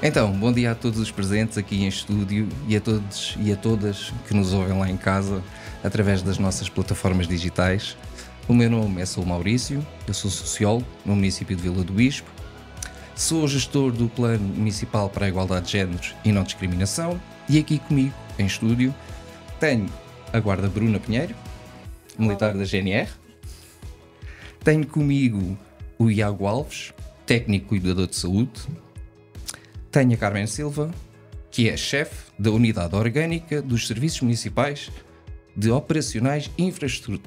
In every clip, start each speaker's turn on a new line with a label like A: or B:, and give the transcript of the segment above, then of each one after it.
A: Então, bom dia a todos os presentes aqui em estúdio e a todos e a todas que nos ouvem lá em casa através das nossas plataformas digitais. O meu nome é Sou Maurício, eu sou sociólogo no município de Vila do Bispo, sou gestor do Plano Municipal para a Igualdade de Géneros e Não Discriminação e aqui comigo, em estúdio, tenho a guarda Bruna Pinheiro, militar da GNR, tenho comigo o Iago Alves, técnico cuidador de saúde, tenho a Carmen Silva, que é chefe da Unidade Orgânica dos Serviços Municipais de Operacionais Infraestrutura,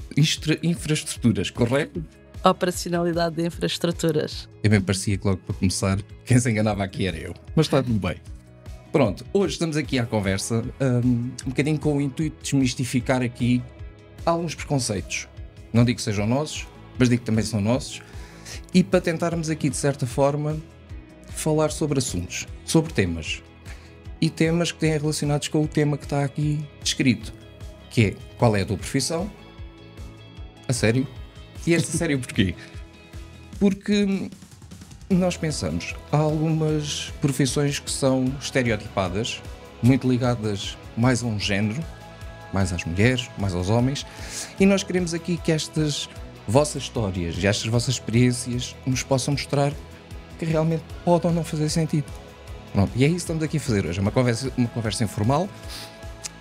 A: Infraestruturas, correto?
B: Operacionalidade de Infraestruturas.
A: Eu bem parecia que logo para começar, quem se enganava aqui era eu, mas está tudo bem. Pronto, hoje estamos aqui à conversa, um, um bocadinho com o intuito de desmistificar aqui alguns preconceitos. Não digo que sejam nossos, mas digo que também são nossos. E para tentarmos aqui, de certa forma, falar sobre assuntos, sobre temas. E temas que têm relacionados com o tema que está aqui descrito, que é qual é a tua profissão? A sério? E este sério porquê? Porque nós pensamos, há algumas profissões que são estereotipadas, muito ligadas mais a um género, mais às mulheres, mais aos homens, e nós queremos aqui que estas vossas histórias e estas vossas experiências nos possam mostrar que realmente pode ou não fazer sentido. Pronto, e é isso que estamos aqui a fazer hoje, é uma conversa, uma conversa informal.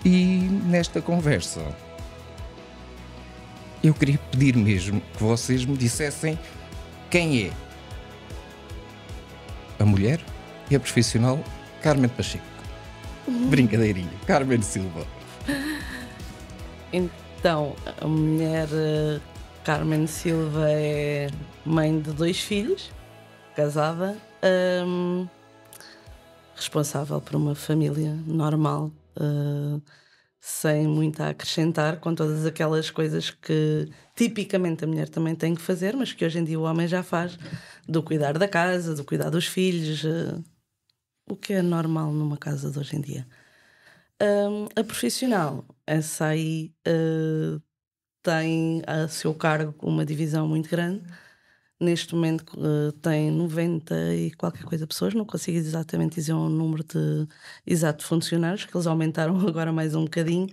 A: E nesta conversa, eu queria pedir mesmo que vocês me dissessem quem é a mulher e a profissional Carmen Pacheco. Brincadeirinha, Carmen Silva.
B: Então, a mulher eh, Carmen Silva é mãe de dois filhos casada, um, responsável por uma família normal, uh, sem muito a acrescentar, com todas aquelas coisas que tipicamente a mulher também tem que fazer, mas que hoje em dia o homem já faz, do cuidar da casa, do cuidar dos filhos, uh, o que é normal numa casa de hoje em dia. Um, a profissional, essa aí uh, tem a seu cargo uma divisão muito grande Neste momento uh, tem 90 e qualquer coisa pessoas, não consigo exatamente dizer o um número de, exato de funcionários, que eles aumentaram agora mais um bocadinho,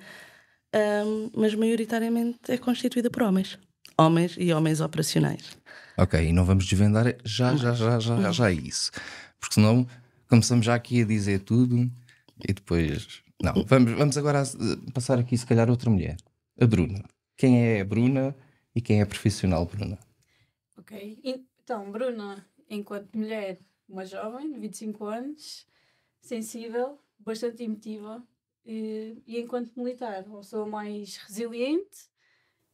B: um, mas maioritariamente é constituída por homens. Homens e homens operacionais.
A: Ok, e não vamos desvendar já, já, já, já, já, já é isso. Porque senão começamos já aqui a dizer tudo e depois. Não, vamos, vamos agora eh, passar aqui, se calhar, outra mulher, a Bruna. Quem é a Bruna e quem é a profissional Bruna?
C: Ok. Então, Bruna, enquanto mulher, uma jovem de 25 anos, sensível, bastante emotiva, eh, e, enquanto militar, uma pessoa mais resiliente,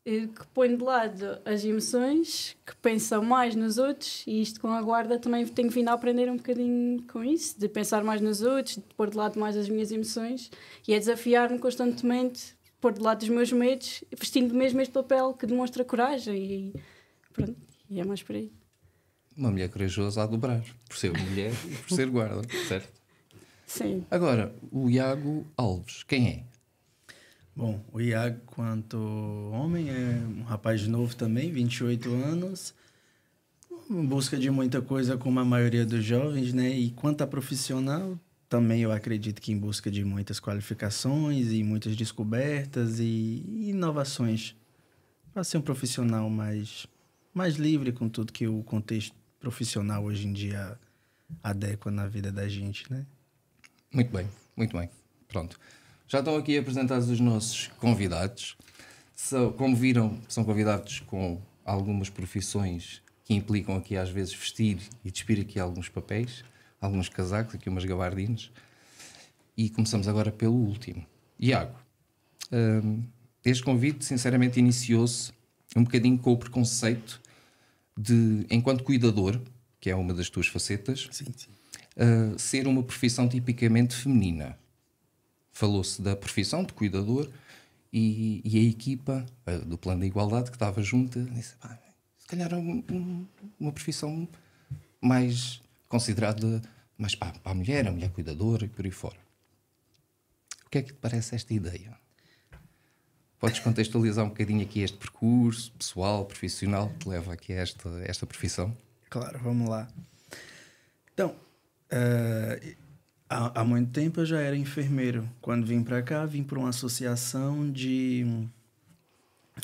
C: eh, que põe de lado as emoções, que pensa mais nos outros, e isto com a guarda também tenho vindo a aprender um bocadinho com isso, de pensar mais nos outros, de pôr de lado mais as minhas emoções, e é desafiar-me constantemente, pôr de lado os meus medos, vestindo mesmo este papel que demonstra coragem, e pronto. E é mais por aí.
A: Uma mulher corajosa a dobrar, por ser mulher e por ser guarda, certo? Sim. Agora, o Iago Alves, quem é?
D: Bom, o Iago, quanto homem, é um rapaz novo também, 28 anos, em busca de muita coisa, como a maioria dos jovens, né? E quanto a profissional, também eu acredito que em busca de muitas qualificações e muitas descobertas e inovações para ser um profissional mais mais livre com tudo que o contexto profissional hoje em dia adequa na vida da gente, né?
A: Muito bem, muito bem. Pronto. Já estão aqui apresentados os nossos convidados. São, como viram, são convidados com algumas profissões que implicam aqui às vezes vestir e despir aqui alguns papéis, alguns casacos, aqui umas gabardinas. E começamos agora pelo último. Iago, hum, este convite sinceramente iniciou-se um bocadinho com o preconceito de, enquanto cuidador, que é uma das tuas facetas, sim, sim. Uh, ser uma profissão tipicamente feminina. Falou-se da profissão de cuidador e, e a equipa uh, do plano da igualdade que estava junta disse: se calhar é um, um, uma profissão mais considerada mais para, para a mulher, a mulher cuidadora e por aí fora. O que é que te parece esta ideia? Podes contextualizar um bocadinho aqui este percurso pessoal, profissional que te leva aqui a esta, esta profissão?
D: Claro, vamos lá. Então, uh, há, há, muito tempo eu já era enfermeiro. Quando vim para cá, vim para uma associação de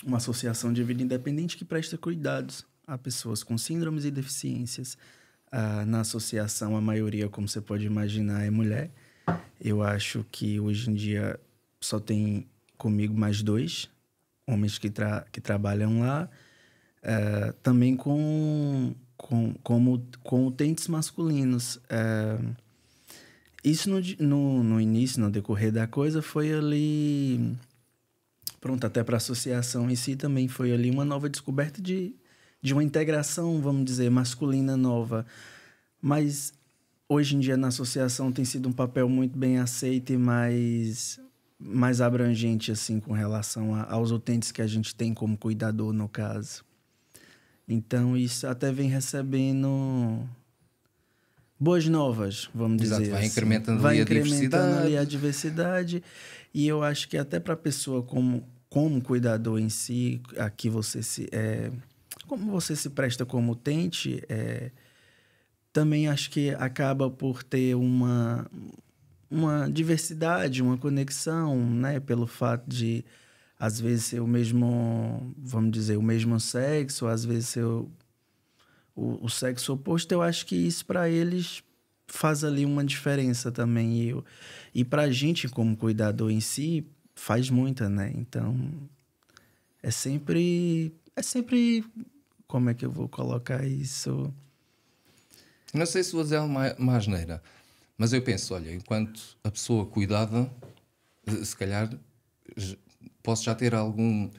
D: uma associação de vida independente que presta cuidados a pessoas com síndromes e deficiências. Uh, na associação, a maioria, como você pode imaginar, é mulher. Eu acho que hoje em dia só tem comigo mais dois homens que, tra que trabalham lá, é, também com, com, como, com utentes masculinos. É, isso no, no, no início, no decorrer da coisa, foi ali. Pronto, até para a associação em si também foi ali uma nova descoberta de, de uma integração, vamos dizer, masculina nova. Mas hoje em dia na associação tem sido um papel muito bem aceito e mais mais abrangente assim com relação a, aos utentes que a gente tem como cuidador no caso. Então isso até vem recebendo boas novas, vamos Exato, dizer. Vai assim. incrementando, vai ali, incrementando a ali a diversidade e eu acho que até para a pessoa como como cuidador em si, aqui você se é, como você se presta como utente, é, também acho que acaba por ter uma uma diversidade, uma conexão, né? Pelo fato de, às vezes, ser o mesmo, vamos dizer, o mesmo sexo, às vezes ser o, o, o sexo oposto, eu acho que isso para eles faz ali uma diferença também. E, e para a gente, como cuidador em si, faz muita, né? Então, é sempre... É sempre... Como é que eu vou colocar isso? Não sei
A: se vou dizer uma, uma asneira. Mas eu penso, olha, enquanto a pessoa cuidada, se calhar posso já ter algum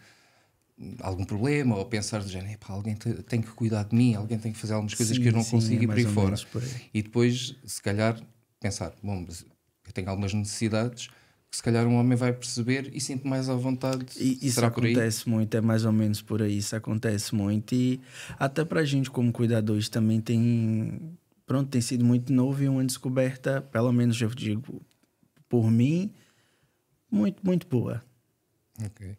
A: algum problema ou pensar de género, alguém tem que cuidar de mim, alguém tem que fazer algumas coisas sim, que eu não sim, consigo é ir por aí fora. Por aí. E depois, se calhar, pensar,
D: bom, eu tenho algumas necessidades que se calhar um homem vai perceber e sinto mais à vontade. E, isso acontece muito, é mais ou menos por aí, isso acontece muito. E até a gente como cuidadores também tem pronto, tem sido muito novo e uma descoberta, pelo menos eu digo por mim, muito, muito boa.
A: Ok.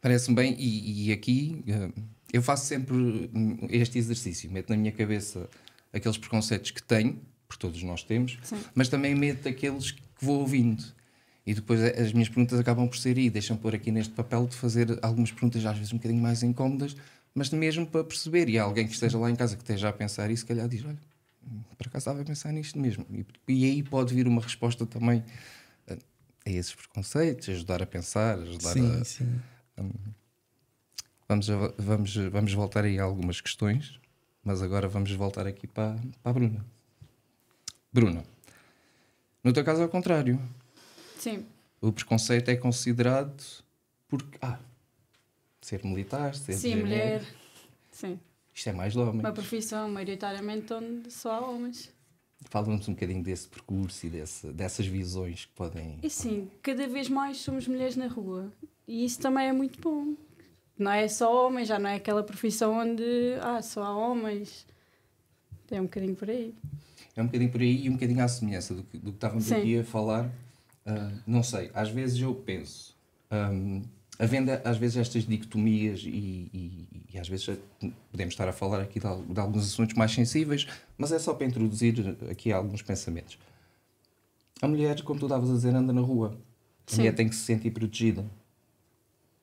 A: Parece-me bem, e, e, aqui eh, eu faço sempre este exercício, meto na minha cabeça aqueles preconceitos que tenho, porque todos nós temos, Sim. mas também meto aqueles que vou ouvindo. E depois as minhas perguntas acabam por ser e deixam por aqui neste papel de fazer algumas perguntas às vezes um bocadinho mais incómodas, mas mesmo para perceber. E há alguém que esteja lá em casa que esteja a pensar isso, se calhar diz: olha, por acaso estava a pensar nisto mesmo. E, e aí pode vir uma resposta também a, a esses preconceitos, ajudar a pensar, ajudar sim, a. Sim. Um, vamos, vamos, vamos voltar aí a algumas questões, mas agora vamos voltar aqui para, para a Bruna. Bruna, no teu caso é o contrário. Sim. O preconceito é considerado porque Ah, ser militar, ser. Sim, mulher. Sim. Isto é mais de homens. Uma
C: profissão maioritariamente onde só há homens.
A: Fala-nos um bocadinho desse percurso e desse, dessas visões que podem.
C: E é sim, cada vez mais somos mulheres na rua. E isso também é muito bom. Não é só homens, já não é aquela profissão onde ah, só há homens. É um bocadinho por aí.
A: É um bocadinho por aí e um bocadinho à semelhança do que, do que estávamos sim. aqui a falar. Uh, não sei, às vezes eu penso. Um, ah, havendo às vezes estas dicotomias e, e, e, às vezes podemos estar a falar aqui de, de, alguns assuntos mais sensíveis, mas é só para introduzir aqui alguns pensamentos. A mulher, como tu estavas a dizer, anda na rua. A Sim. mulher tem que se sentir protegida.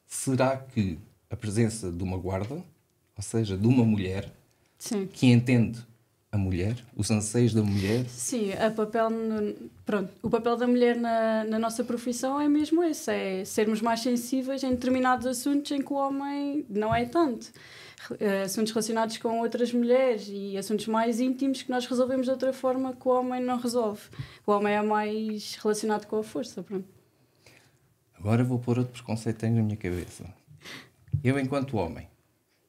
A: Será que a presença de uma guarda, ou seja, de uma mulher Sim. que entende a mulher, os anseios da mulher.
C: Sim, a papel no, pronto, o papel da mulher na, na nossa profissão é mesmo esse, é sermos mais sensíveis em determinados assuntos em que o homem não é tanto. Eh, assuntos relacionados com outras mulheres e assuntos mais íntimos que nós resolvemos de outra forma que o homem não resolve. O homem é mais relacionado com a força, pronto.
A: Agora vou pôr outro preconceito na minha cabeça. Eu, enquanto homem,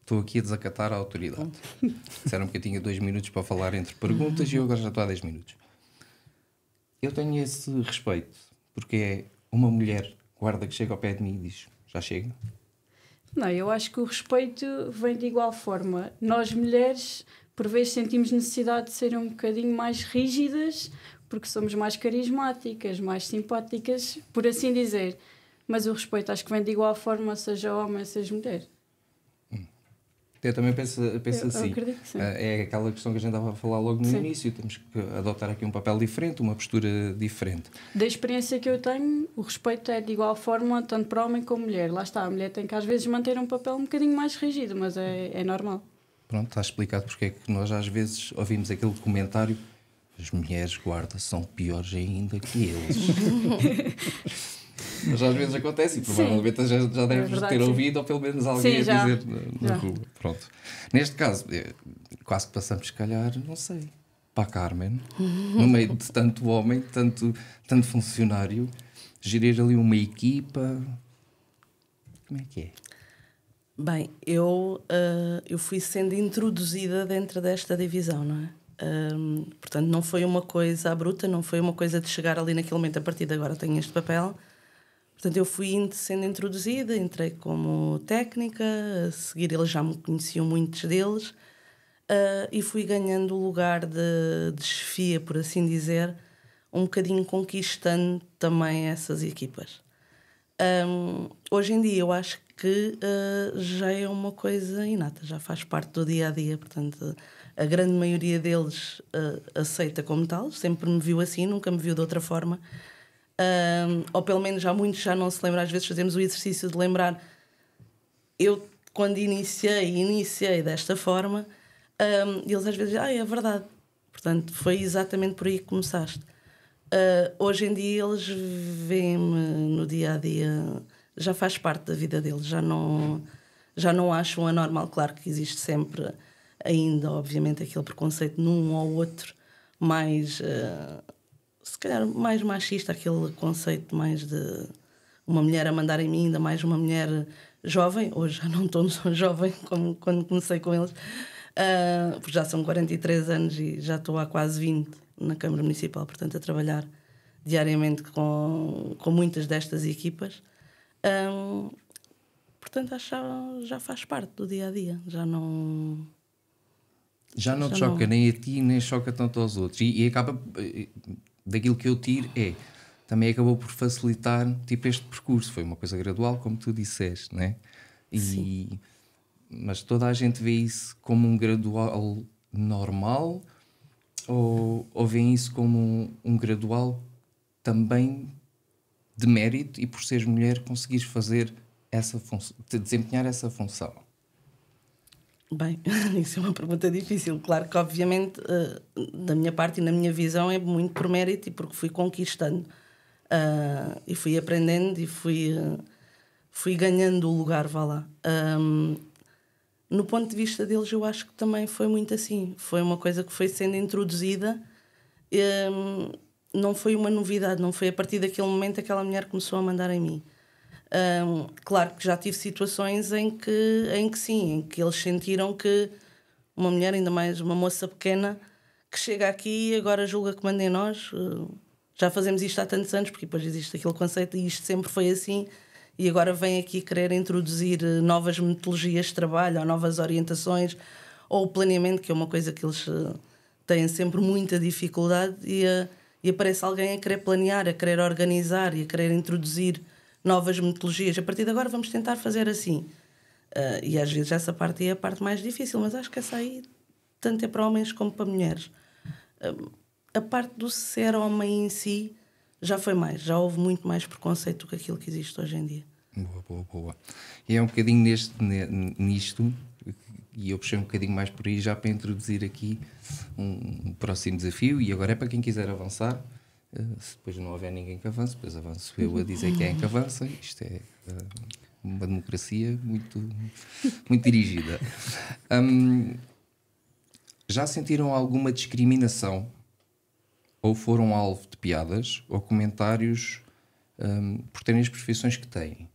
A: estou aqui a desacatar a autoridade. Disseram que eu tinha dois minutos para falar entre perguntas e eu agora já estou há 10 minutos. Eu tenho esse respeito, porque é uma mulher guarda que chega ao pé de mim e diz: Já chega?
C: Não, eu acho que o respeito vem de igual forma. Nós mulheres, por vezes, sentimos necessidade de ser um bocadinho mais rígidas, porque somos mais carismáticas, mais simpáticas, por assim dizer. Mas o respeito acho que vem de igual forma, seja homem, seja mulher.
A: Eu também penso, penso eu, assim. Eu ah, é aquela questão que a gente estava a falar logo no sim. início. Temos que adotar aqui um papel diferente, uma postura diferente.
C: Da experiência que eu tenho, o respeito é de igual forma, tanto para homem como mulher. Lá está, a mulher tem que às vezes manter um papel um bocadinho mais rígido, mas é, é normal.
A: Pronto, está explicado porque é que nós às vezes ouvimos aquele comentário as mulheres guardas são piores ainda que eles. Mas às vezes acontece e provavelmente já, já é deves é verdade, ter sim. ouvido ou pelo menos alguém sim, a dizer na, na rua. Pronto. Neste caso, eh, quase que passamos, se calhar, não sei, para a Carmen, no meio de tanto homem, tanto, tanto funcionário, gerir ali uma equipa. Como é que é?
B: Bem, eu, uh, eu fui sendo introduzida dentro desta divisão, não é? Um, ehm, portanto, não foi uma coisa bruta, não foi uma coisa de chegar ali naquele momento, a partir de agora tenho este papel. Portanto, eu fui sendo introduzida, entrei como técnica, a seguir eles já me conheciam muitos deles, uh, e fui ganhando o lugar de, de chefia, por assim dizer, um bocadinho conquistando também essas equipas. Um, hoje em dia eu acho que uh, já é uma coisa inata, já faz parte do dia a dia, portanto, a grande maioria deles uh, aceita como tal, sempre me viu assim, nunca me viu de outra forma um, ou pelo menos já muitos já não se lembram, às vezes fazemos o exercício de lembrar. Eu, quando iniciei, iniciei desta forma, um, eles às vezes dizem, ah, é verdade. Portanto, foi exatamente por aí que começaste. Uh, hoje em dia eles veem-me no dia a dia, já faz parte da vida deles, já não, já não acham anormal. Claro que existe sempre, ainda, obviamente, aquele preconceito num ou outro mais. Uh, ah, se calhar mais machista, aquele conceito mais de uma mulher a mandar em mim, ainda mais uma mulher jovem, hoje já não estou jovem como quando comecei com eles, uh, porque já são 43 anos e já estou há quase 20 na Câmara Municipal, portanto, a trabalhar diariamente com, com muitas destas equipas. Um, portanto, acho já, já faz parte do dia a dia, já não.
A: Já não já te choca não... nem a ti, nem choca tanto aos outros. E, e acaba daquilo que eu tiro é também acabou por facilitar tipo este percurso foi uma coisa gradual como tu disseste né e Sim. mas toda a gente vê isso como um gradual normal ou, ou vê isso como um, um gradual também de mérito e por seres mulher conseguires fazer essa função, desempenhar essa função
B: Bem, isso é uma pergunta difícil. Claro que, obviamente, da eh, minha parte e na minha visão, é muito por mérito e porque fui conquistando eh, e fui aprendendo e fui, eh, fui ganhando o lugar, vá lá. Ehm, no ponto de vista deles, eu acho que também foi muito assim. Foi uma coisa que foi sendo introduzida. Ehm, não foi uma novidade, não foi a partir daquele momento é que aquela mulher começou a mandar em mim. Um, claro que já tive situações em que, em que sim, em que eles sentiram que uma mulher, ainda mais uma moça pequena, que chega aqui e agora julga que manda em nós. Já fazemos isto há tantos anos, porque depois existe aquele conceito e isto sempre foi assim. E agora vem aqui querer introduzir eh, novas metodologias de trabalho ou novas orientações ou o planeamento, que é uma coisa que eles eh, têm sempre muita dificuldade. E, eh, e aparece alguém a querer planear, a querer organizar e a querer introduzir novas metodologias. A partir de agora vamos tentar fazer assim. Uh, e às vezes essa parte é a parte mais difícil, mas acho que essa aí tanto é para homens como para mulheres. Uh, a parte do ser homem em si já foi mais, já houve muito mais preconceito do que aquilo que existe hoje em dia.
A: Boa, boa, boa. E é um bocadinho neste, nisto, e eu puxei um bocadinho mais por aí já para introduzir aqui um, um próximo desafio, e agora é para quem quiser avançar eh, se depois não houver ninguém que avance, depois avanço eu a uhum. dizer quem é que avança. Isto é eh, uma democracia muito, muito dirigida. Hum, já sentiram alguma discriminação? Ou foram alvo de piadas
D: ou comentários hum, por terem as profissões que têm?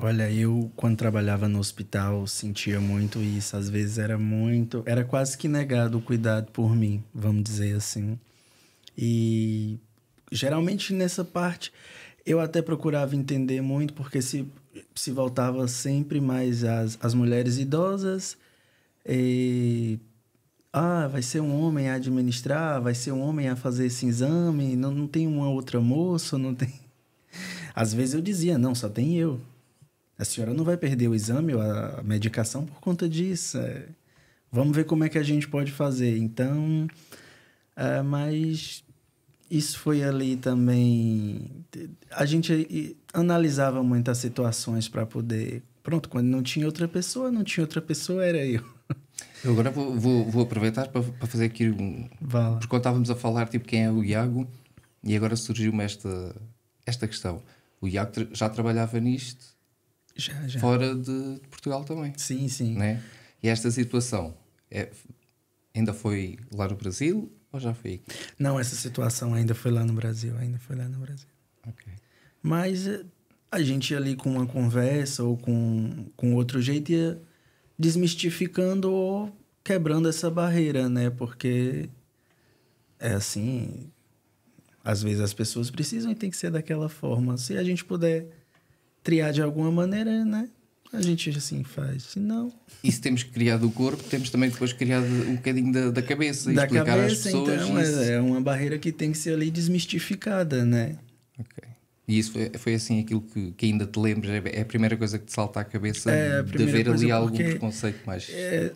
D: Olha, eu quando trabalhava no hospital sentia muito isso. Às vezes era muito. Era quase que negado o cuidado por mim, vamos dizer assim. E geralmente nessa parte eu até procurava entender muito, porque se, se voltava sempre mais às, as mulheres idosas. E, ah, vai ser um homem a administrar, vai ser um homem a fazer esse exame, não, não tem uma outra moça, não tem. Às vezes eu dizia, não, só tem eu. A senhora não vai perder o exame ou a medicação por conta disso. É. Vamos ver como é que a gente pode fazer. Então, é, mas isso foi ali também. A gente analisava muitas situações para poder. Pronto, quando não tinha outra pessoa, não tinha outra pessoa, era eu.
A: Eu agora vou, vou, vou aproveitar para, fazer aqui um. Vale. Porque estávamos a falar, tipo, quem é o Iago, e agora surgiu-me esta, esta questão. O Iago já trabalhava nisto já, já. fora de Portugal também. Sim, sim. Né? E esta situação é, ainda foi lá no Brasil ou já foi?
D: Não, essa situação ainda foi lá no Brasil, ainda foi lá no Brasil. Okay. Mas eh, a gente ali com uma conversa ou com, com outro jeito ia desmistificando ou quebrando essa barreira, né? Porque é assim, às vezes as pessoas precisam e tem que ser daquela forma. Se a gente puder triar de alguma maneira, né? A gente assim faz, se não.
A: E se temos criado o corpo, temos também depois criado um bocadinho da, da cabeça. Da explicar cabeça, às pessoas então, isso. É, é
D: uma barreira que tem que ser ali desmistificada, né? Ok. E isso foi, foi assim aquilo que, que
A: ainda te lembras? É, é a primeira coisa que te salta à cabeça é de haver ali algum preconceito mais. É,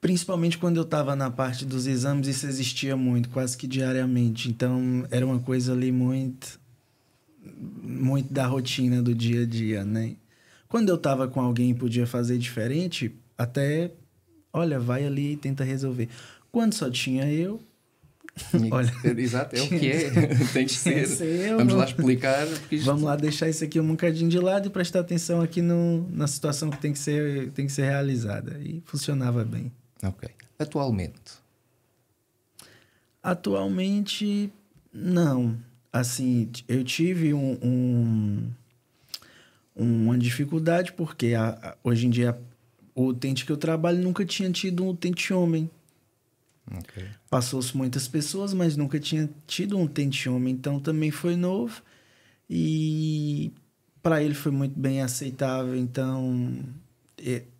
D: principalmente quando eu estava na parte dos exames, isso existia muito, quase que diariamente. Então era uma coisa ali muito muito da rotina do dia a dia, né? Quando eu tava com alguém e podia fazer diferente, até, olha, vai ali e tenta resolver. Quando só tinha eu, Olha, Exato, é o que é. Tem que ser. Vamos lá explicar. Vamos lá deixar isso aqui um bocadinho de lado e prestar atenção aqui no, na situação que tem que, ser, tem que ser realizada. E funcionava bem. Ok. Atualmente? Atualmente, não assim, eu tive um, um uma dificuldade, porque a, a, hoje em dia o utente que eu trabalho nunca tinha tido um utente homem. Okay. Passou-se muitas pessoas, mas nunca tinha tido um utente homem, então também foi novo. E para ele foi muito bem aceitável, então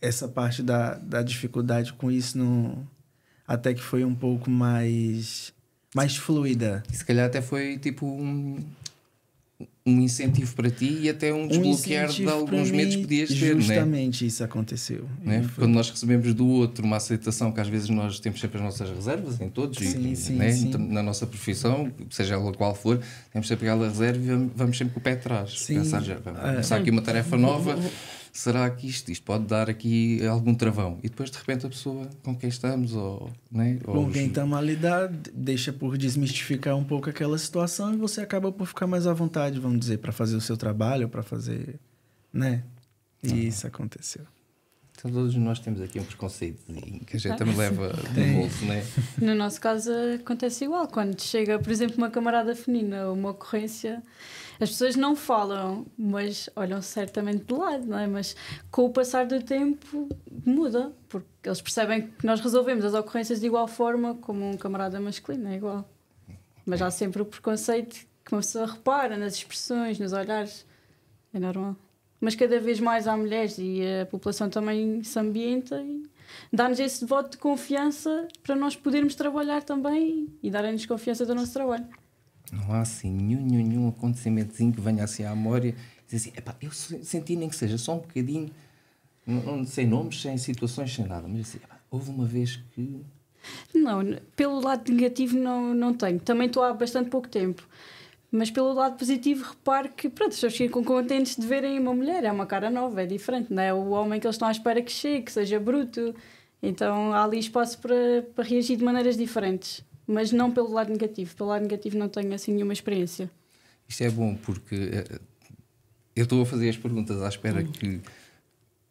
D: essa parte da, da dificuldade com isso não, até que foi um pouco mais mais fluida. E se calhar até foi tipo um, um incentivo para ti e até um
A: desbloquear um de alguns medos que podias ter, né? Justamente
D: né? isso aconteceu. Né? Quando nós recebemos do
A: outro uma aceitação que às vezes nós temos sempre as nossas reservas em todos, sim, e, sim, né? sim. na nossa profissão, seja ela qual for, temos sempre aquela reserva e vamos sempre com o pé atrás. Pensar já, vamos ah, começar aqui uma tarefa nova será que isto, isto pode dar aqui algum travão? E depois de
D: repente a pessoa com quem estamos ou, né, ou com quem os... está mal lidar deixa por desmistificar um pouco aquela situação e você acaba por ficar mais à vontade, vamos dizer, para fazer o seu trabalho, para fazer, né? E ah. isso aconteceu. Então, todos nós temos aqui um preconceito
A: que a gente também tá. leva no bolso, né?
C: No nosso caso acontece igual. Quando chega, por exemplo, uma camarada feminina ou uma ocorrência, as pessoas não falam, mas olham certamente de lado, não é? Mas com o passar do tempo muda, porque eles percebem que nós resolvemos as ocorrências de igual forma como um camarada masculino, é igual. Mas há sempre o preconceito que uma pessoa repara nas expressões, nos olhares, é normal. Mas cada vez mais há mulheres e a população também se ambienta e dá-nos esse voto de confiança para nós podermos trabalhar também e darem-nos confiança do nosso trabalho.
A: Não há assim nenhum, nenhum acontecimentozinho que venha assim à memória e dizer assim, eu senti nem que seja só um bocadinho, não, sem nomes, sem situações, sem nada, mas assim, houve uma vez que.
C: Não, pelo lado negativo não, não tenho. Também estou há bastante pouco tempo. Mas pelo lado positivo, repare que pronto, as pessoas ficam contentes de verem uma mulher, é uma cara nova, é diferente, não é? O homem que eles estão à espera que chegue, que seja bruto. Então há ali espaço para, para reagir de maneiras diferentes mas não pelo lado negativo. Pelo lado negativo não tenho assim nenhuma experiência.
A: Isto é bom porque eh, eu estou a fazer as perguntas à espera hum. que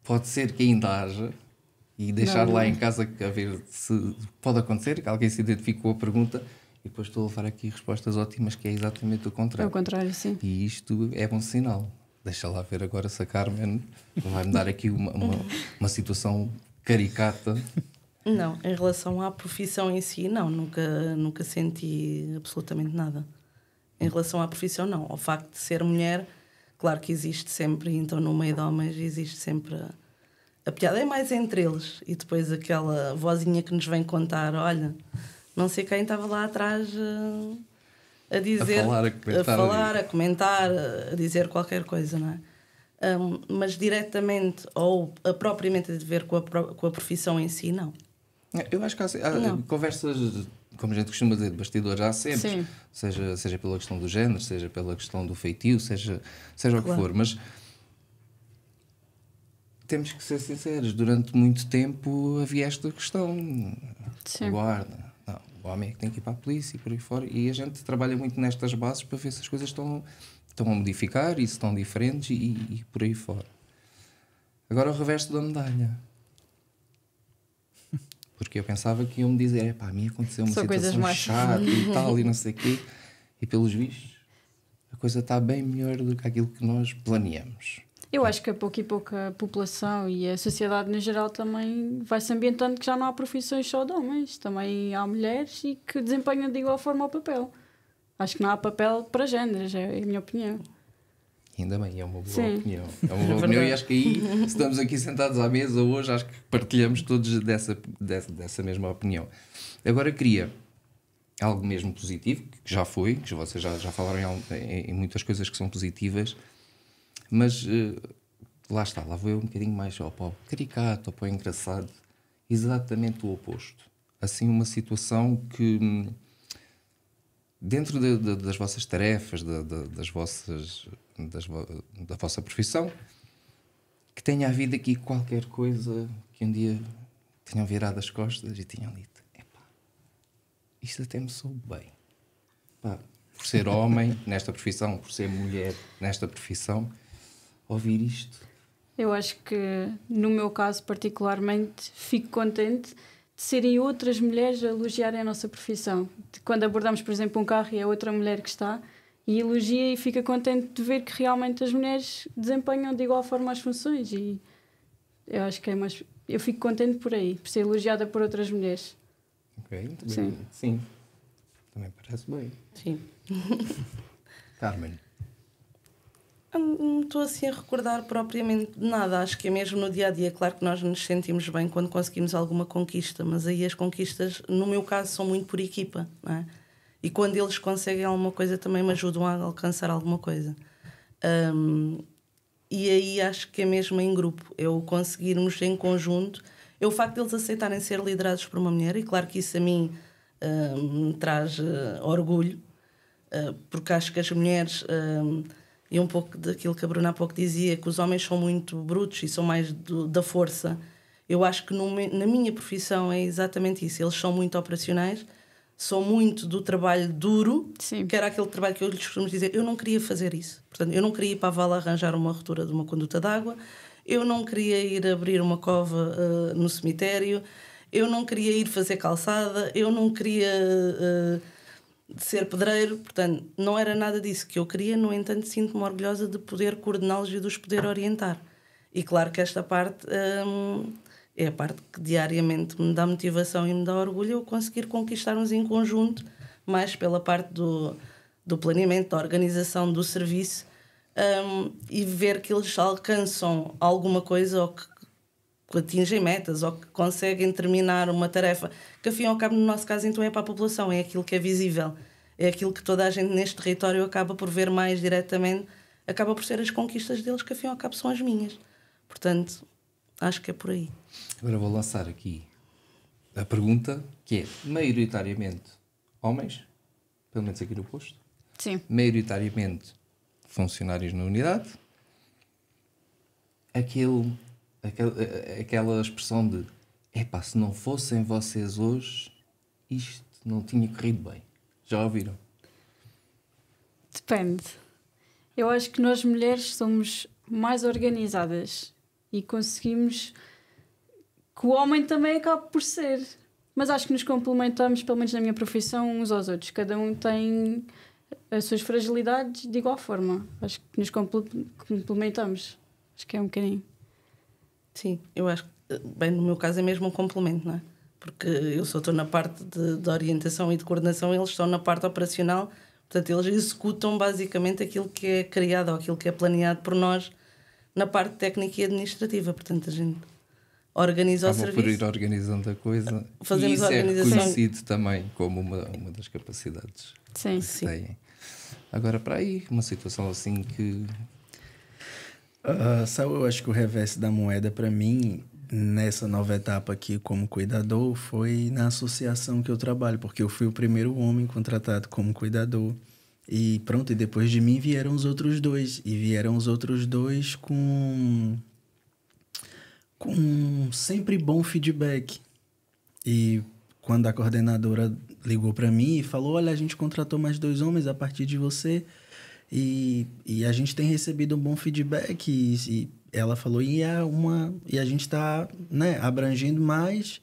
A: pode ser que ainda haja e deixar não, lá não. É. em casa a ver se pode acontecer, que alguém se identificou a pergunta e depois estou a levar aqui respostas ótimas que é exatamente o contrário. É o contrário, sim. E isto é bom sinal. Deixa lá ver agora se a Carmen vai-me dar aqui uma, uma, uma situação caricata
B: Não, em relação à profissão em si, não, nunca, nunca senti absolutamente nada. Em relação à profissão, não. Ao facto de ser mulher, claro que existe sempre, então no meio de homens existe sempre. A, a piada é mais entre eles. E depois aquela vozinha que nos vem contar: olha, não sei quem estava lá atrás a, eh, a dizer. A falar, a comentar. A, falar, a comentar, a dizer qualquer coisa, não é? Um, mas diretamente ou propriamente a ver com a, com a profissão em si, não. Eu acho que há, há
A: conversas, como a gente costuma dizer, de bastidores há sempre. Seja, seja pela questão do género, seja pela questão do feitio, seja, seja claro. o que for. Mas temos que ser sinceros. Durante muito tempo havia esta questão.
B: Sim. Guarda.
A: Não, o homem é que tem que ir para a polícia e por aí fora. E a gente trabalha muito nestas bases para ver se as coisas estão, estão a modificar e se estão diferentes e, e por aí fora. Agora o reverso da medalha porque eu pensava que iam me dizer, pá, a mim aconteceu uma São situação chata e tal, e não sei o quê. E pelos vistos, a coisa está bem melhor do que aquilo que nós planeamos.
C: Eu acho que a pouco e pouco a população e a sociedade no geral também vai se ambientando que já não há profissões só de homens, também há mulheres e que desempenham de igual forma o papel. Acho que não há papel para géneros, é a minha opinião.
A: Ainda bem, é uma boa Sim. opinião. É uma boa é opinião e acho que aí, se estamos aqui sentados à mesa hoje, acho que partilhamos todos dessa, dessa, dessa mesma opinião. Agora queria algo mesmo positivo, que já foi, que vocês já, já falaram em, em, em muitas coisas que são positivas, mas uh, lá está, lá vou eu um bocadinho mais ao pó caricato, ao pó engraçado, exatamente o oposto. Assim, uma situação que hum, dentro de, de, das vossas tarefas, de, das vossas, das da vossa profissão, que tenha havido aqui qualquer coisa que um dia tenham virado as costas e tinham dito: epá, isto até me soube bem. por ser homem nesta profissão, por ser mulher nesta profissão, ouvir isto.
C: Eu acho que, no meu caso particularmente, fico contente de serem outras mulheres a elogiarem a nossa profissão. quando abordamos, por exemplo, um carro e é outra mulher que está e elogia e fica contente de ver que realmente as mulheres desempenham de igual forma as funções e eu acho que é mais... Eu fico contente por aí, por ser elogiada por outras mulheres.
A: Ok, também, sim. sim. Também parece bem. Sim. Carmen.
B: Não estou assim a recordar propriamente de nada. Acho que é mesmo no dia a dia. Claro que nós nos sentimos bem quando conseguimos alguma conquista, mas aí as conquistas, no meu caso, são muito por equipa. Não é? E quando eles conseguem alguma coisa, também me ajudam a alcançar alguma coisa. Um, e aí acho que é mesmo em grupo. Eu conseguirmos em conjunto. É o facto de eles aceitarem ser liderados por uma mulher, e claro que isso a mim um, me traz uh, orgulho, uh, porque acho que as mulheres e um pouco daquilo que a Bruna há pouco dizia, que os homens são muito brutos e são mais do, da força. Eu acho que no, na minha profissão é exatamente isso. Eles são muito operacionais, são muito do trabalho duro, Sim. que era aquele trabalho que eu lhes costumo dizer. Eu não queria fazer isso. Portanto, eu não queria ir para a vala arranjar uma ruptura de uma conduta d'água, eu não queria ir abrir uma cova uh, no cemitério, eu não queria ir fazer calçada, eu não queria. Uh, de ser pedreiro, portanto, não era nada disso que eu queria, no entanto, sinto-me orgulhosa de poder coordená-los e de os poder orientar. E claro que esta parte hum, é a parte que diariamente me dá motivação e me dá orgulho eu conseguir conquistarmos em conjunto, mais pela parte do, do planeamento, da organização do serviço hum, e ver que eles alcançam alguma coisa ou que que atingem metas ou que conseguem terminar uma tarefa, que afinal ao cabo, no nosso caso, então é para a população, é aquilo que é visível, é aquilo que toda a gente neste território acaba por ver mais diretamente, acaba por ser as conquistas deles, que afinal ao cabo são as minhas. Portanto, acho que é por aí.
A: Agora vou lançar aqui a pergunta que é maioritariamente homens, pelo menos aqui no posto. Sim. Maioritariamente funcionários na unidade. Aquele aquela, aquela expressão de epá, se não fossem vocês hoje, isto não tinha corrido bem. Já ouviram?
C: Depende. Eu acho que nós mulheres somos mais organizadas e conseguimos que o homem também acabe por ser. Mas acho que nos complementamos, pelo menos na minha profissão, uns aos outros. Cada um tem as suas fragilidades de igual forma. Acho que nos complementamos. Acho que é um bocadinho.
B: Sim, eu acho que, bem, no meu caso é mesmo um complemento, não é? Porque eu só estou na parte de, de orientação e de coordenação, eles estão na parte operacional, portanto, eles executam basicamente aquilo que é criado ou aquilo que é planeado por nós na parte técnica e administrativa. Portanto, a gente organiza Acabam o serviço.
A: por ir organizando a coisa. Fazemos e isso é conhecido também como uma, uma das capacidades Sim. que sim. têm.
D: Agora, para aí, uma situação assim que Uh, eu acho que o reverso da moeda para mim nessa nova etapa aqui como cuidador foi na associação que eu trabalho, porque eu fui o primeiro homem contratado como cuidador. E pronto, e depois de mim vieram os outros dois. E vieram os outros dois com. com sempre bom feedback. E quando a coordenadora ligou para mim e falou: Olha, a gente contratou mais dois homens a partir de você. E, e a gente tem recebido um bom feedback. E, e ela falou, e, é uma, e a gente está né, abrangendo mais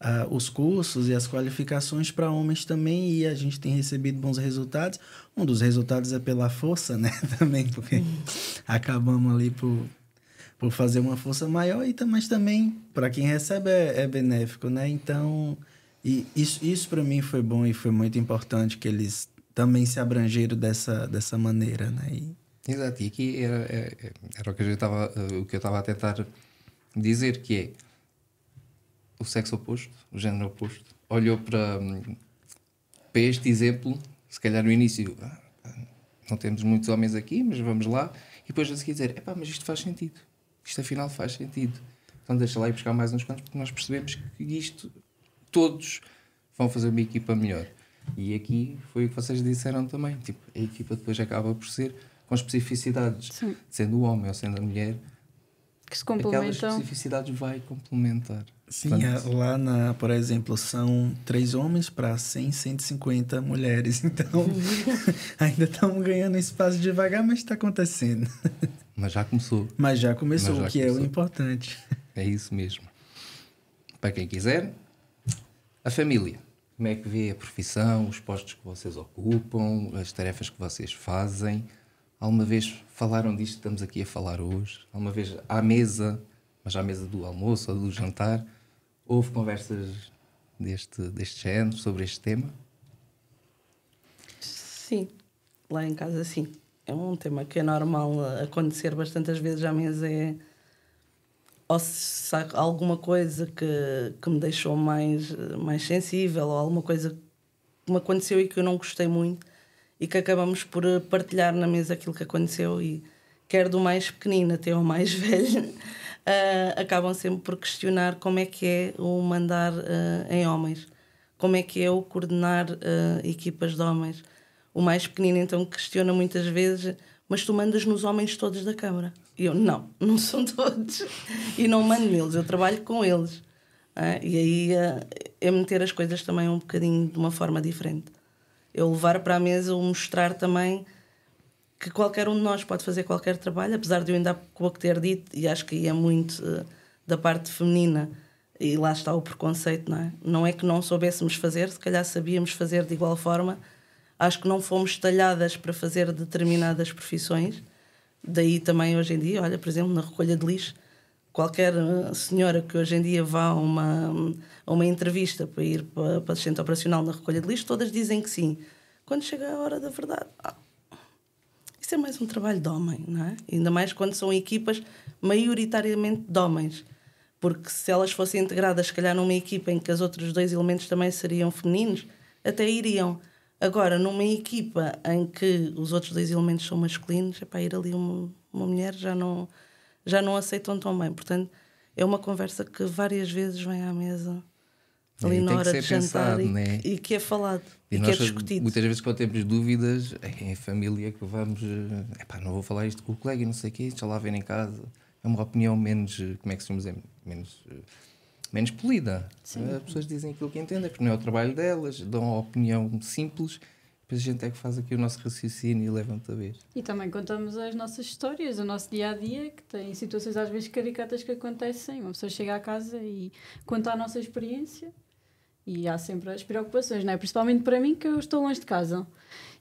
D: uh, os cursos e as qualificações para homens também. E a gente tem recebido bons resultados. Um dos resultados é pela força, né? também, porque uhum. acabamos ali por, por fazer uma força maior, e, mas também para quem recebe é, é benéfico, né? Então. E isso, isso para mim foi bom e foi muito importante que eles também se abrangeram dessa, dessa maneira, né? E...
A: Exato, e aqui era, era, é, era o que eu estava eh, o que eu estava a tentar dizer, que é o sexo oposto, o género oposto, olhou para, hum, para este exemplo, se calhar no início, ah, não temos muitos homens aqui, mas vamos lá, e depois a seguir dizer, epá, mas isto faz sentido, isto afinal faz sentido. Então deixa lá ir buscar mais uns quantos, porque nós percebemos que isto todos vão fazer uma equipa melhor. E aqui foi o que vocês disseram também, tipo, a equipa depois acaba por ser com especificidades, Sim. sendo o homem ou
D: sendo a mulher,
C: que se complementam. Aquelas
A: especificidades vai
D: complementar. Sim, Portanto, lá na, por exemplo, são três homens para 100, 150 mulheres. Então, ainda estão ganhando espaço devagar, mas está acontecendo. Mas já
A: começou. Mas já começou, mas já o que começou. é o
D: importante.
A: É isso mesmo. Para quem quiser, a família como é que vê a profissão, os postos que vocês ocupam, as tarefas que vocês fazem? Alguma vez falaram disto que estamos aqui a falar hoje? Alguma vez à mesa, mas à mesa do almoço ou do jantar, houve conversas deste, deste género, sobre este tema?
B: Sim, lá em casa sim. É um tema que é normal eh, acontecer bastantes vezes à mesa. É ou se há alguma coisa que, que me deixou mais, mais sensível, ou alguma coisa que me aconteceu e que eu não gostei muito, e que acabamos por eh, partilhar na mesa aquilo que aconteceu, e quer do mais pequenino até ao mais velho, uh, acabam sempre por questionar como é que é o mandar uh, em homens, como é que é o coordenar uh, equipas de homens. O mais pequenino, então, questiona muitas vezes mas tu mandas nos homens todos da Câmara. E eu, não, não são todos. E não mando neles, eu trabalho com eles. É? E aí é, é meter as coisas também um bocadinho de uma forma diferente. Eu levar para a mesa, eu mostrar também que qualquer um de nós pode fazer qualquer trabalho, apesar de eu ainda há pouco ter dito, e acho que aí é muito uh, da parte feminina, e lá está o preconceito, não é? Não é que não soubéssemos fazer, se calhar sabíamos fazer de igual forma, Acho que não fomos talhadas para fazer determinadas profissões. Daí também hoje em dia, olha, por exemplo, na recolha de lixo, qualquer eh, senhora que hoje em dia vá a uma, a uma entrevista para ir para, para assistente operacional na recolha de lixo, todas dizem que sim. Quando chega a hora da verdade, ah, isso é mais um trabalho de homem, não é? Ainda mais quando são equipas maioritariamente de homens. Porque se elas fossem integradas, se calhar, numa equipa em que os outros dois elementos também seriam femininos, até iriam. Agora, numa equipa em que os outros dois elementos são masculinos, é para ir ali uma, uma mulher já não, já não aceitam tão bem. Portanto, é uma conversa que várias vezes vem à mesa é, ali é, na hora de jantar pensado, e, né? e, que é falado e, e que é discutido.
A: Muitas vezes quando temos dúvidas, é em família que vamos, eh, pá, não vou falar isto com o colega e não sei o quê, deixa lá ver em casa. É uma opinião menos, eh, como é que se chama, é menos eh, menos polida. Sim. As pessoas dizem aquilo que entendem, porque não é o trabalho delas, dão a opinião simples, depois a gente é que faz aqui o nosso raciocínio e levanta a vez.
C: E também contamos as nossas histórias, o nosso dia a dia, que tem situações às vezes caricatas que acontecem. Uma pessoa chega à casa e conta a nossa experiência. E há sempre as preocupações, não é? Principalmente para mim, que eu estou longe de casa.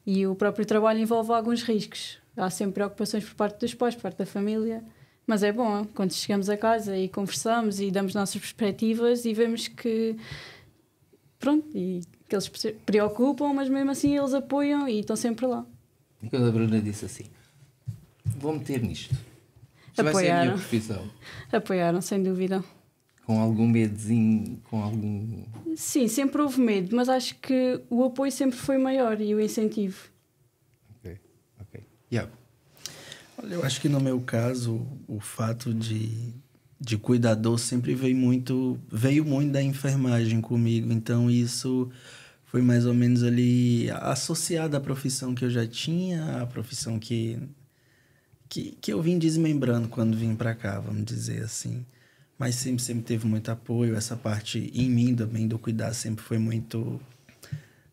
C: E o próprio trabalho envolve alguns riscos. Há sempre preocupações por parte dos pais, por parte da família. Mas é bom quando chegamos a casa e conversamos e damos nossas perspectivas e vemos que. Pronto, e que eles preocupam, mas mesmo assim eles apoiam e estão sempre lá.
A: E quando a Bruna disse assim: Vou meter nisto. Apoiaram. vai ser a minha profissão.
C: Apoiaram, sem dúvida.
A: Com algum medozinho, com
D: algum.
C: Sim, sempre houve medo, mas acho que o apoio sempre foi maior e o incentivo.
A: Ok,
D: ok. Yeah, Olha, eu acho que no meu caso, o fato de, de cuidador sempre veio muito, veio muito da enfermagem comigo. Então, isso foi mais ou menos ali associado à profissão que eu já tinha, à profissão que, que, que eu vim desmembrando quando vim para cá, vamos dizer assim. Mas sempre, sempre teve muito apoio, essa parte em mim também do cuidar sempre foi muito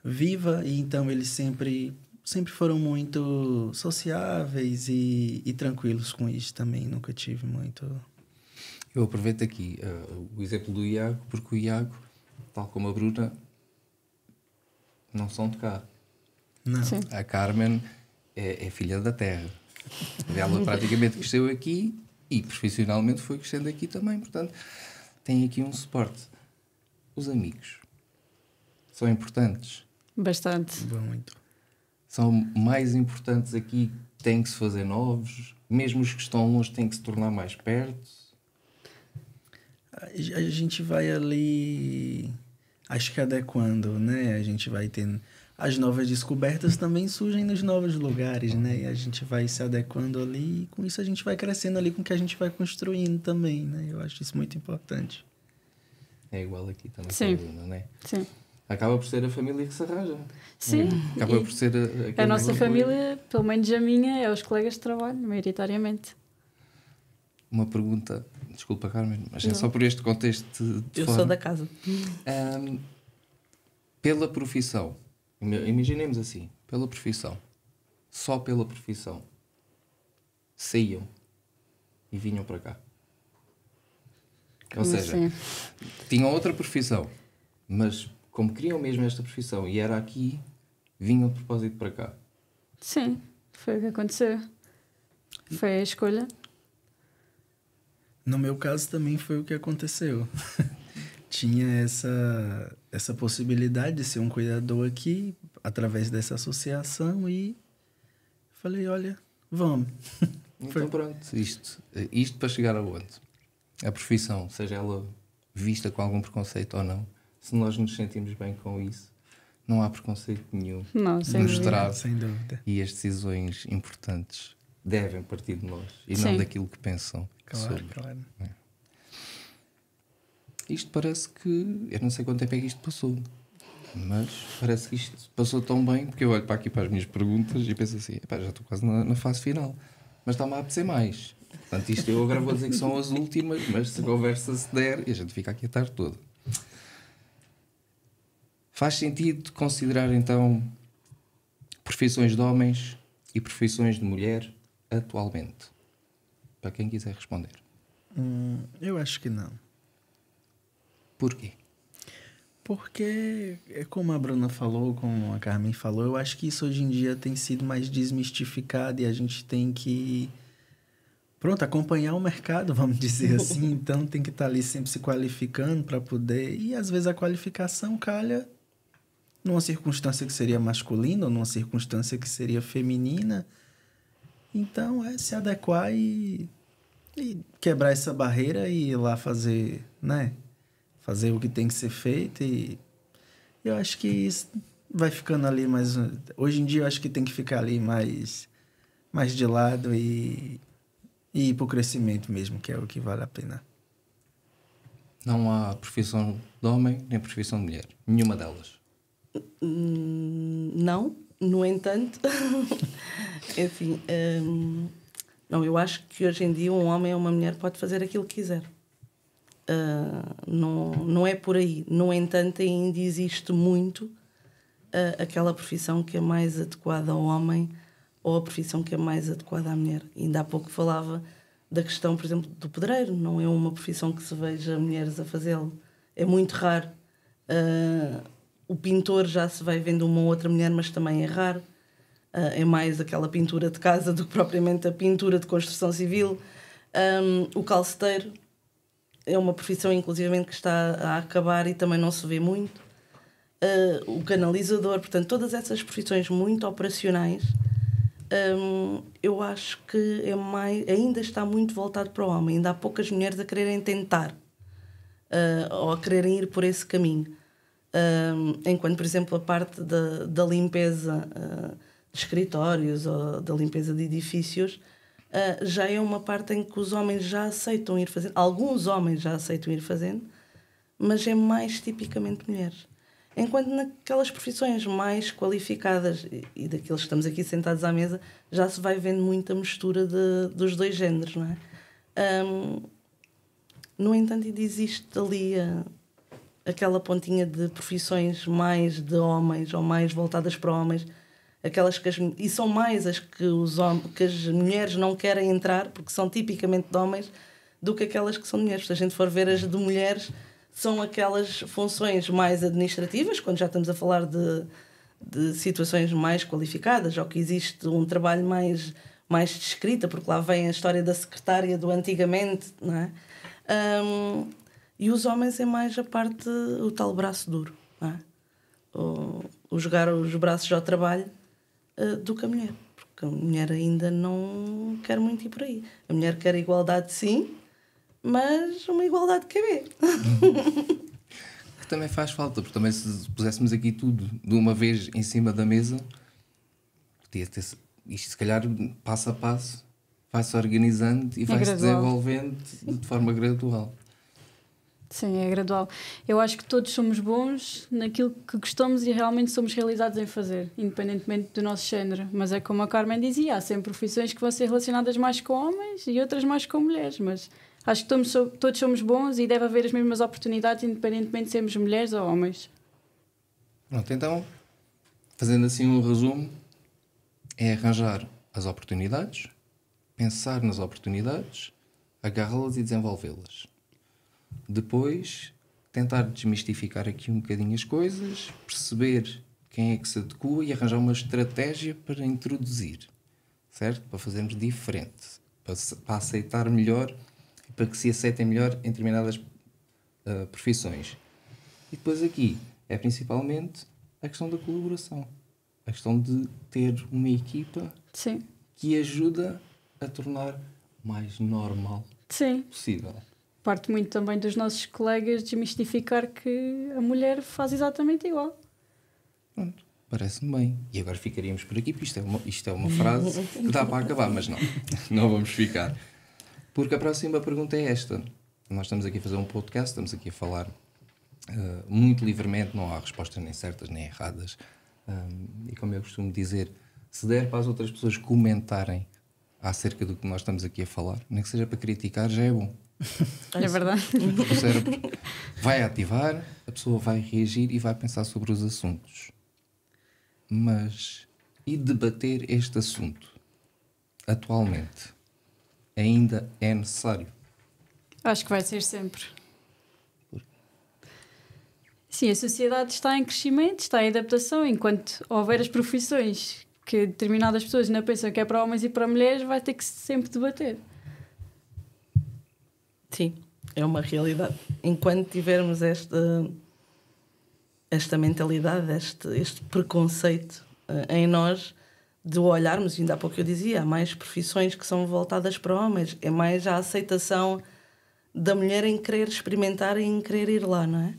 D: viva, e então ele sempre sempre foram muito sociáveis e, e, tranquilos com isso também. Nunca tive muito.
A: Eu aproveito aqui uh, o exemplo do Iago, porque o Iago, tal como a Bruna, não são de cá. Não. Sim. A Carmen é, é, filha da terra. Ela praticamente cresceu aqui e profissionalmente foi crescendo aqui também. Portanto, tem aqui um suporte. Os amigos são importantes.
C: Bastante. Muito
A: são mais importantes aqui, têm que se fazer novos, mesmo os que estão longe têm
D: que se tornar mais perto? A gente vai ali, acho que adequando, né? A gente vai tendo. As novas descobertas também surgem nos novos lugares, né? E a gente vai se adequando ali e com isso a gente vai crescendo ali com o que a gente vai construindo também, né? Eu acho isso muito importante. É igual aqui
A: também, Sim. né? Sim acaba por ser a família que se arranja. Sim. Uhum. acaba por ser a, a, a nossa família,
C: pelo menos a minha, é os colegas de trabalho, maioritariamente.
A: Uma pergunta, desculpa, Carmen, mas é Não. é só por este contexto. Eu forma. sou da casa. Um, pela profissão, imaginemos assim, pela profissão, só pela profissão, saíam e vinham para cá. Como Ou seja, assim? tinham outra profissão, mas como queriam mesmo esta profissão e era aqui, vinham de propósito para
D: cá.
C: Sim, foi o que aconteceu. Foi a escolha.
D: No meu caso também foi o que aconteceu. Tinha essa, essa possibilidade de ser um cuidador aqui, através dessa associação, e falei: olha, vamos. Então foi. pronto, isto,
A: isto para chegar a outro. A profissão, seja ela vista com algum preconceito ou não, se nós nos sentimos bem com isso, não há preconceito nenhum não, sem Sem dúvida. E as decisões importantes devem partir de nós e Sim. não daquilo que pensam. Claro, sobre. claro. É. Isto parece que. Eu não sei quanto tempo é que isto passou, mas parece que isto passou tão bem porque eu olho para aqui para as minhas perguntas e penso assim: já estou quase na, na fase final, mas está-me a apetecer mais. Portanto, isto eu agora vou dizer que são as últimas, mas se a conversa se der, a gente fica aqui a tarde toda. Faz sentido considerar então profissões de homens e profissões de mulher atualmente? Para quem quiser responder.
D: Hum, eu acho que não. Porquê? Porque, é como a Bruna falou, como a Carmen falou, eu acho que isso hoje em dia tem sido mais desmistificado e a gente tem que. Pronto, acompanhar o mercado, vamos dizer assim. Então tem que estar ali sempre se qualificando para poder. E às vezes a qualificação calha numa circunstância que seria masculina, ou numa circunstância que seria feminina. Então é se adequar e, e quebrar essa barreira e ir lá fazer, né? Fazer o que tem que ser feito e eu acho que isso vai ficando ali mais hoje em dia eu acho que tem que ficar ali mais mais de lado e e ir pro crescimento mesmo, que é o que vale a pena.
A: Não há profissão de homem nem profissão de mulher, nenhuma delas.
B: Não, no entanto, enfim, hum, não, eu acho que hoje em dia um homem ou uma mulher pode fazer aquilo que quiser. Uh, não, não é por aí. No entanto, ainda existe muito uh, aquela profissão que é mais adequada ao homem ou a profissão que é mais adequada à mulher. Ainda há pouco falava da questão, por exemplo, do pedreiro. Não é uma profissão que se veja mulheres a fazê-lo. É muito raro. Uh, o pintor já se vai vendo uma ou outra mulher, mas também é raro. Uh, é mais aquela pintura de casa do que propriamente a pintura de construção civil. Um, o calceteiro é uma profissão, inclusivamente, que está a acabar e também não se vê muito. Uh, o canalizador, portanto, todas essas profissões muito operacionais, um, eu acho que é mais, ainda está muito voltado para o homem. Ainda há poucas mulheres a quererem tentar uh, ou a quererem ir por esse caminho enquanto, por exemplo, a parte da, da limpeza uh, de escritórios ou da limpeza de edifícios uh, já é uma parte em que os homens já aceitam ir fazendo, alguns homens já aceitam ir fazendo, mas é mais tipicamente mulheres. Enquanto naquelas profissões mais qualificadas e, daqueles que estamos aqui sentados à mesa, já se vai vendo muita mistura de, dos dois géneros, não é? Um, no entanto, ainda existe ali a aquela pontinha de profissões mais de homens ou mais voltadas para homens, aquelas que as, e são mais as que, os homens, que as mulheres não querem entrar, porque são tipicamente de homens, do que aquelas que são de mulheres. Se a gente for ver as de mulheres, são aquelas funções mais administrativas, quando já estamos a falar de, de situações mais qualificadas, ou que existe um trabalho mais, mais de escrita, porque lá vem a história da secretária do antigamente, não é? Um, e os homens é mais a parte, o tal braço duro, não é? o, jogar os braços ao trabalho uh, do que a mulher. Porque a mulher ainda não quer muito ir por aí. A mulher quer igualdade, sim, mas uma igualdade de cabelo.
A: É que também faz falta, porque também se puséssemos aqui tudo de uma vez em cima da mesa, podia ter isto se calhar passo a passo vai-se organizando e vai-se desenvolvendo de forma gradual.
C: Sim, é gradual. Eu acho que todos somos bons naquilo que gostamos e realmente somos realizados em fazer, independentemente do nosso género. Mas é como a Carmen dizia: há sempre profissões que vão ser relacionadas mais com homens e outras mais com mulheres. Mas acho que todos, todos somos bons e deve haver as mesmas oportunidades, independentemente de sermos mulheres ou homens.
A: Pronto, então, fazendo assim um resumo, é arranjar as oportunidades, pensar nas oportunidades, agarrá-las e desenvolvê-las. Depois, tentar desmistificar aqui um bocadinho as coisas, perceber quem é que se adequa e arranjar uma estratégia para introduzir, certo? Para fazermos diferente, para, aceitar melhor e para que se aceitem melhor em determinadas uh, profissões. E depois aqui é principalmente a questão da colaboração, a questão de ter uma equipa Sim. que ajuda a tornar mais normal Sim.
C: possível parte muito também dos nossos colegas desmistificar que a mulher faz exatamente igual.
A: Pronto, parece-me bem. E agora ficaríamos por aqui, porque isto é uma, isto é uma frase que dá para acabar, mas não, não vamos ficar. Porque a próxima pergunta é esta. Nós estamos aqui a fazer um podcast, estamos aqui a falar uh, muito livremente, não há respostas nem certas nem erradas. Um, eh, e como eu costumo dizer, se der para as outras pessoas comentarem acerca do que nós estamos aqui a falar, nem que seja para criticar, já é bom. É verdade. O cérebro vai ativar, a pessoa vai reagir e vai pensar sobre os assuntos. Mas e debater este assunto atualmente ainda é necessário?
C: Acho que vai ser sempre. Sim, a sociedade está em crescimento, está em adaptação, enquanto houver as profissões que determinadas pessoas não pensam que é para homens e para mulheres, vai ter que sempre debater.
B: Sim, é uma realidade. Enquanto tivermos esta, esta mentalidade, este, este preconceito uh, em nós, de olharmos, ainda há pouco eu dizia, há mais profissões que são voltadas para homens, é mais a aceitação da mulher em querer experimentar e em querer ir lá, não é?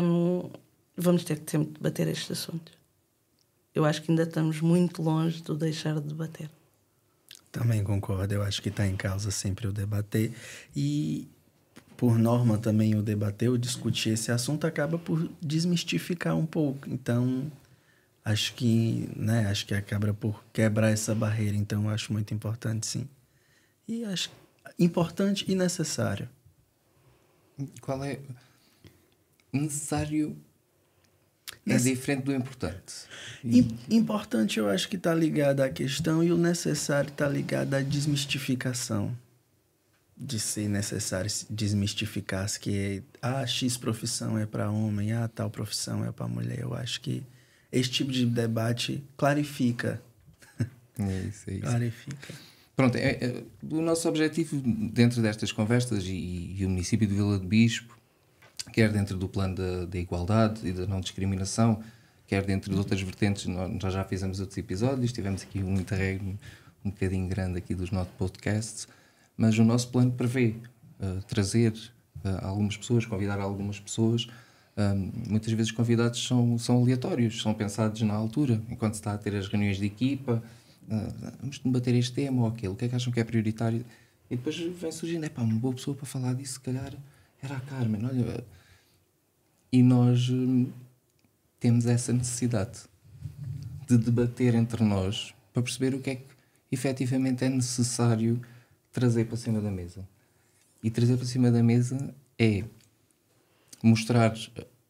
B: Um, vamos ter que tempo de debater este assunto Eu acho que ainda estamos muito longe de deixar de debater.
D: Também concordo. Eu acho que está em causa sempre o debater. E, por norma, também o debater, o discutir esse assunto acaba por desmistificar um pouco. Então, acho que, né, acho que acaba por quebrar essa barreira. Então, acho muito importante, sim. E acho importante e necessário. Qual é necessário é diferente do importante. Importante eu acho que está ligado à questão e o necessário está ligado à desmistificação. De ser necessário desmistificar -se que a ah, X profissão é para homem, a ah, tal profissão é para mulher. Eu acho que esse tipo de debate clarifica. É isso, é isso. Clarifica. Pronto,
A: é, é, o nosso objetivo dentro destas conversas e, e o município de Vila do Bispo quer dentro do plano da, igualdade e da não discriminação, quer dentro de outras vertentes. Nós já fizemos outros episódios, tivemos aqui um interregno um bocadinho grande aqui dos nossos podcasts, mas o nosso plano prevê uh, trazer uh, algumas pessoas, convidar algumas pessoas. Ehm, muitas vezes convidados são, são aleatórios, são pensados na altura, enquanto se está a ter as reuniões de equipa, uh, vamos debater este tema ou aquele, o que é que acham que é prioritário? E depois vem surgindo, é pá, uma boa pessoa para falar disso, se calhar era a Carmen, olha. E nós hum, temos essa necessidade de debater entre nós para perceber o que é que efetivamente é necessário trazer para cima da mesa. E trazer para cima da mesa é mostrar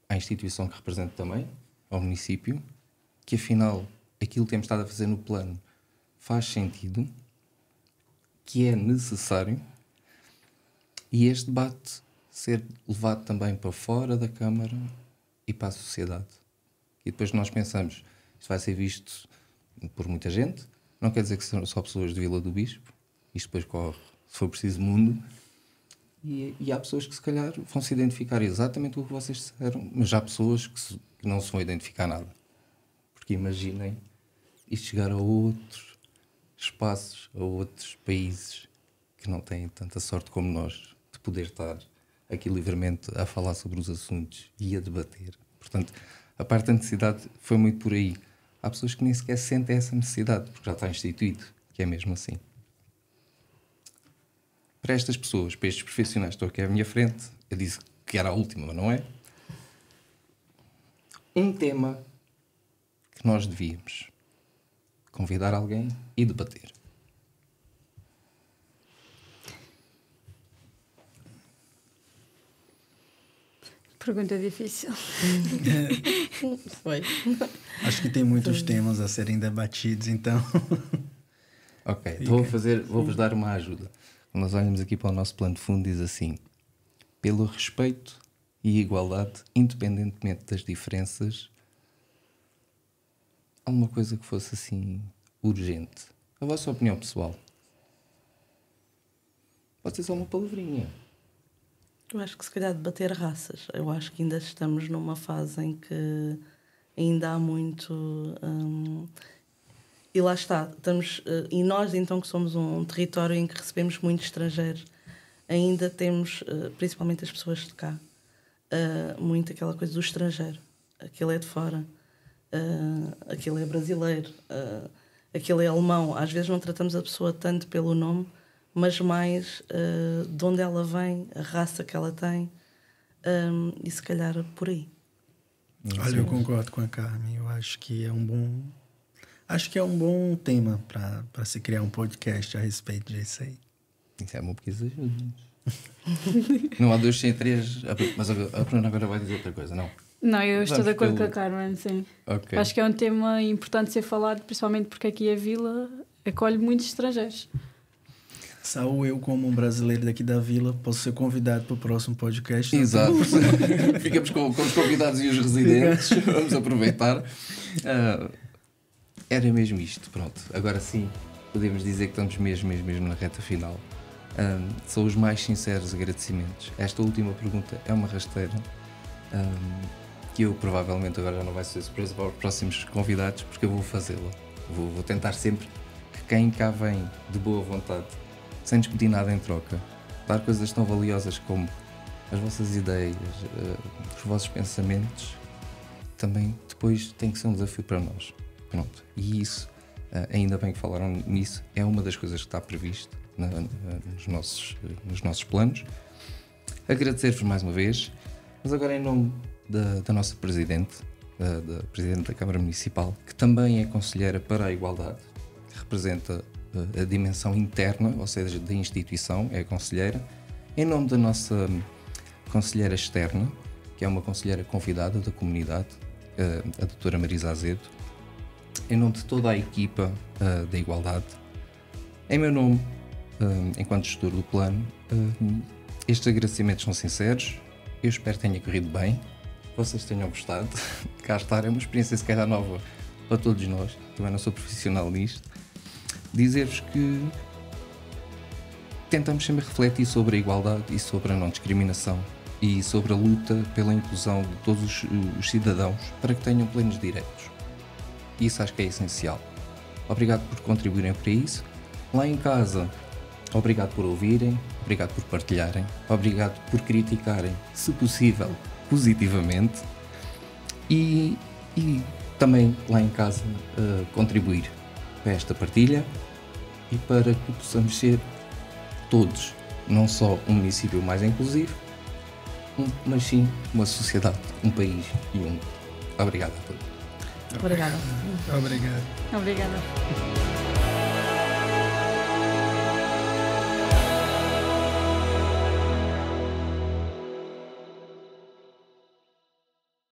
A: à instituição que represento também, ao município, que afinal aquilo que temos estado a fazer no plano faz sentido, que é necessário e este debate ser levado também para fora da Câmara e para a sociedade. E depois nós pensamos, isto vai ser visto por muita gente, não quer dizer que são só pessoas de Vila do Bispo, isto depois corre, se for preciso, mundo. E, e há pessoas que se calhar vão se identificar exatamente o que vocês disseram, mas há pessoas que, se, que não se vão identificar nada. Porque imaginem isto chegar a outros espaços, a outros países que não têm tanta sorte como nós de poder estar aqui livremente a falar sobre os assuntos e a debater. Portanto, a parte da necessidade foi muito por aí. Há pessoas que nem sequer sentem essa necessidade, porque já está instituído, que é mesmo assim. Para estas pessoas, para estes profissionais que estão aqui à minha frente, eu disse que era a última, mas não é? Um tema que nós devíamos convidar alguém e debater.
C: Pergunta difícil.
B: Foi. Acho que tem muitos Foi. temas
D: a serem debatidos, então. ok, então vou fazer, vou-vos dar uma ajuda.
A: Quando nós olhamos aqui para o nosso plano de fundo, diz assim: pelo respeito e igualdade, independentemente das diferenças, alguma coisa que fosse assim urgente. A vossa opinião pessoal.
B: Pode ser só uma palavrinha. Eu acho que se calhar debater raças. Eu acho que ainda estamos numa fase em que ainda há muito. Hum, e lá está. Estamos, eh, e nós, então, que somos um, território em que recebemos muitos estrangeiros, ainda temos, eh, principalmente as pessoas de cá, eh, muito aquela coisa do estrangeiro. Aquele é de fora, aquele é brasileiro, aquele é alemão. Às vezes não tratamos a pessoa tanto pelo nome mas mais uh, de onde ela vem, a raça que ela tem um, ehm, e se calhar por aí.
D: Olha, eu concordo com a Carmen. Eu acho que é um bom, acho que é um bom tema para se criar um podcast a respeito disso aí. Isso é bom porque isso ajuda.
A: não há dois sem três, ah, mas a Bruna agora vai dizer outra coisa, não?
C: Não, eu estou de acordo pelo... com a Carmen, sim. Okay. Acho que é um tema importante ser falado, principalmente porque aqui a vila acolhe muitos estrangeiros.
D: Saul, eu, como um brasileiro daqui da vila, posso ser convidado para o próximo podcast. Tá Exato. Ficamos com,
A: com, os convidados e os residentes. Vamos aproveitar. Uh, era mesmo isto. Pronto, agora sim podemos dizer que estamos mesmo, mesmo, mesmo na reta final. Ah, são os mais sinceros agradecimentos. Esta última pergunta é uma rasteira um, ah, que eu provavelmente agora já não vai ser surpresa para os próximos convidados, porque eu vou fazê-la. Vou, vou tentar sempre que quem cá vem de boa vontade sem despedir nada em troca. Dar coisas tão valiosas como as vossas ideias, eh, os vossos pensamentos, também depois tem que ser um desafio para nós. Pronto. E isso, eh, ainda bem que falaram nisso, é uma das coisas que está previsto na, nos, nossos, nos nossos planos. Agradecer-vos mais uma vez, mas agora em nome da, da nossa Presidente, da, eh, da Presidente da Câmara Municipal, que também é Conselheira para a Igualdade, que representa eh, a dimensão interna, ou seja, da instituição, é a conselheira, em nome da nossa conselheira externa, que é uma conselheira convidada da comunidade, eh, a doutora Marisa Azedo, em nome de toda a equipa eh, da Igualdade, em meu nome, enquanto gestor do plano, estes agradecimentos são sinceros, eu espero que tenha corrido bem, vocês tenham gostado, cá estar é uma experiência se calhar nova para todos nós, também não sou profissional nisto, dizer-vos que tentamos sempre refletir sobre a igualdade e sobre a não discriminação e sobre a luta pela inclusão de todos os, os cidadãos para que tenham plenos direitos. Isso acho que é essencial. Obrigado por contribuírem para isso. Lá em casa, obrigado por ouvirem, obrigado por partilharem, obrigado por criticarem, se possível, positivamente. E, e também lá em casa uh, contribuir para esta partilha e para que possamos ser todos, não só um município mais inclusivo, mas sim uma sociedade, um país e um. Obrigado a todos.
C: Obrigada. Obrigada.